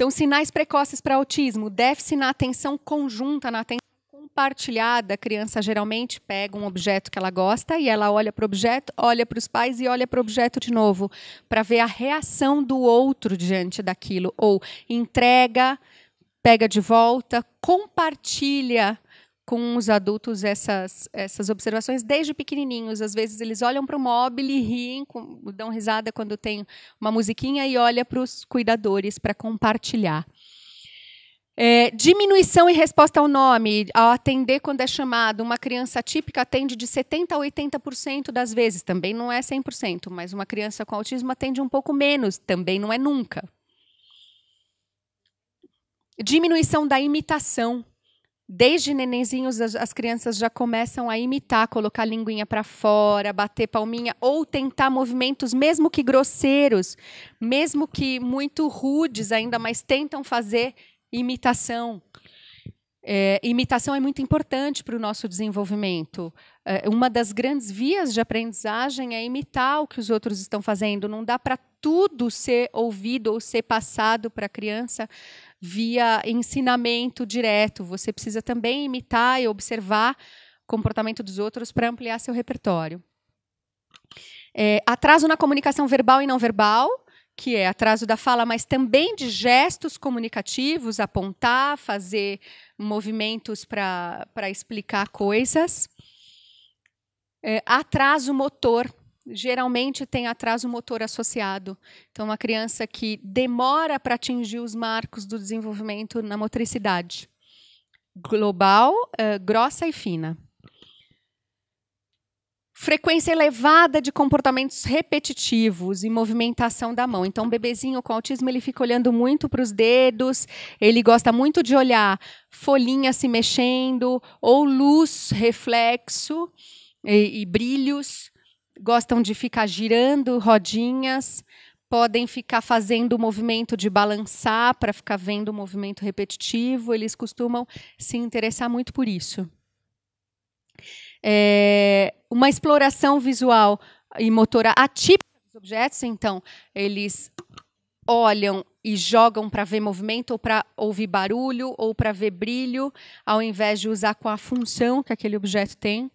Então, sinais precoces para autismo, déficit na atenção conjunta, na atenção compartilhada. A criança geralmente pega um objeto que ela gosta e ela olha para o objeto, olha para os pais e olha para o objeto de novo, para ver a reação do outro diante daquilo. Ou entrega, pega de volta, compartilha com os adultos essas, essas observações desde pequenininhos. Às vezes eles olham para o móvel e riem, com, dão risada quando tem uma musiquinha e olha para os cuidadores para compartilhar. É, diminuição em resposta ao nome, ao atender quando é chamado. Uma criança típica atende de 70% a 80% das vezes, também não é 100%, mas uma criança com autismo atende um pouco menos, também não é nunca. Diminuição da imitação. Desde nenenzinhos, as, as, crianças já começam a imitar, colocar a linguinha para fora, bater palminha ou tentar movimentos, mesmo que grosseiros, mesmo que muito rudes ainda, mas tentam fazer imitação. É, imitação é muito importante para o nosso desenvolvimento. É, uma das grandes vias de aprendizagem é imitar o que os outros estão fazendo. Não dá para tudo ser ouvido ou ser passado para a criança via ensinamento direto. Você precisa também imitar e observar o comportamento dos outros para ampliar seu repertório. É, atraso na comunicação verbal e não verbal, que é atraso da fala, mas também de gestos comunicativos, apontar, fazer movimentos para explicar coisas. É, atraso motor, geralmente tem atraso motor associado. Então, uma criança que demora para atingir os marcos do desenvolvimento na motricidade global, uh, grossa e fina. Frequência elevada de comportamentos repetitivos e movimentação da mão. Então, o bebezinho com autismo ele fica olhando muito para os dedos, ele gosta muito de olhar folhinha se mexendo, ou luz, reflexo e, e brilhos gostam de ficar girando rodinhas, podem ficar fazendo o movimento de balançar para ficar vendo o movimento repetitivo, eles costumam se interessar muito por isso. É, uma exploração visual e motora atípica dos objetos, então, eles olham e jogam para ver movimento ou para ouvir barulho ou para ver brilho, ao invés de usar com a função que aquele objeto tem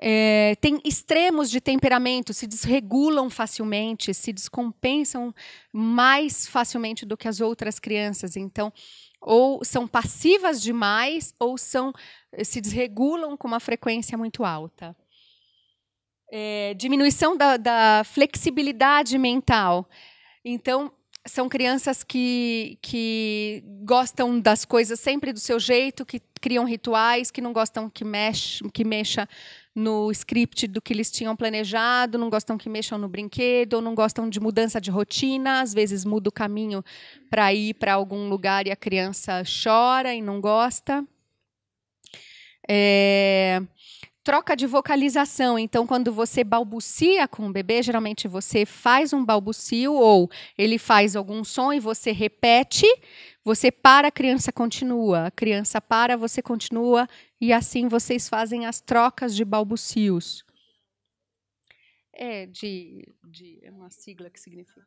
é, eh, têm extremos de temperamento, se desregulam facilmente, se descompensam mais facilmente do que as outras crianças. Então, ou são passivas demais, ou são eh, se desregulam com uma frequência muito alta. É, diminuição da, da flexibilidade mental. Então, são crianças que, que gostam das coisas sempre do seu jeito, que criam rituais, que não gostam que, mexe que mexa no script do que eles tinham planejado, não gostam que mexam no brinquedo, não gostam de mudança de rotina, às vezes muda o caminho para ir para algum lugar e a criança chora e não gosta. É, troca de vocalização. Então, quando você balbucia com o bebê, geralmente você faz um balbucio ou ele faz algum som e você repete, você para, a criança continua, a criança para, você continua, e assim vocês fazem as trocas de balbucios. É, de, de é uma sigla que significa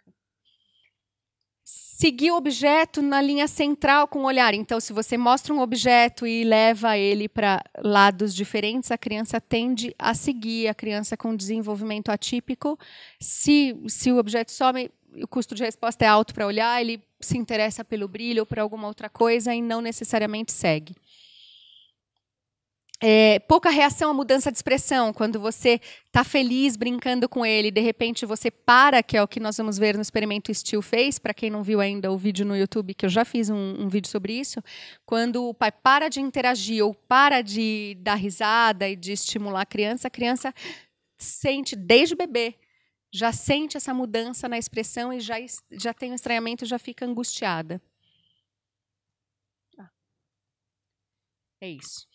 seguir o objeto na linha central com o olhar. Então, se você mostra um objeto e leva ele para lados diferentes, a criança tende a seguir. A criança com desenvolvimento atípico, se, se o objeto some, o custo de resposta é alto para olhar, ele se interessa pelo brilho ou por alguma outra coisa e não necessariamente segue. É, pouca reação à mudança de expressão, quando você está feliz brincando com ele, de repente você para, que é o que nós vamos ver no experimento Steel fez para quem não viu ainda o vídeo no YouTube, que eu já fiz um, um, vídeo sobre isso, quando o pai para de interagir ou para de dar risada e de estimular a criança, a criança sente desde bebê, já sente essa mudança na expressão e já, já tem um estranhamento, já fica angustiada. Tá. É isso.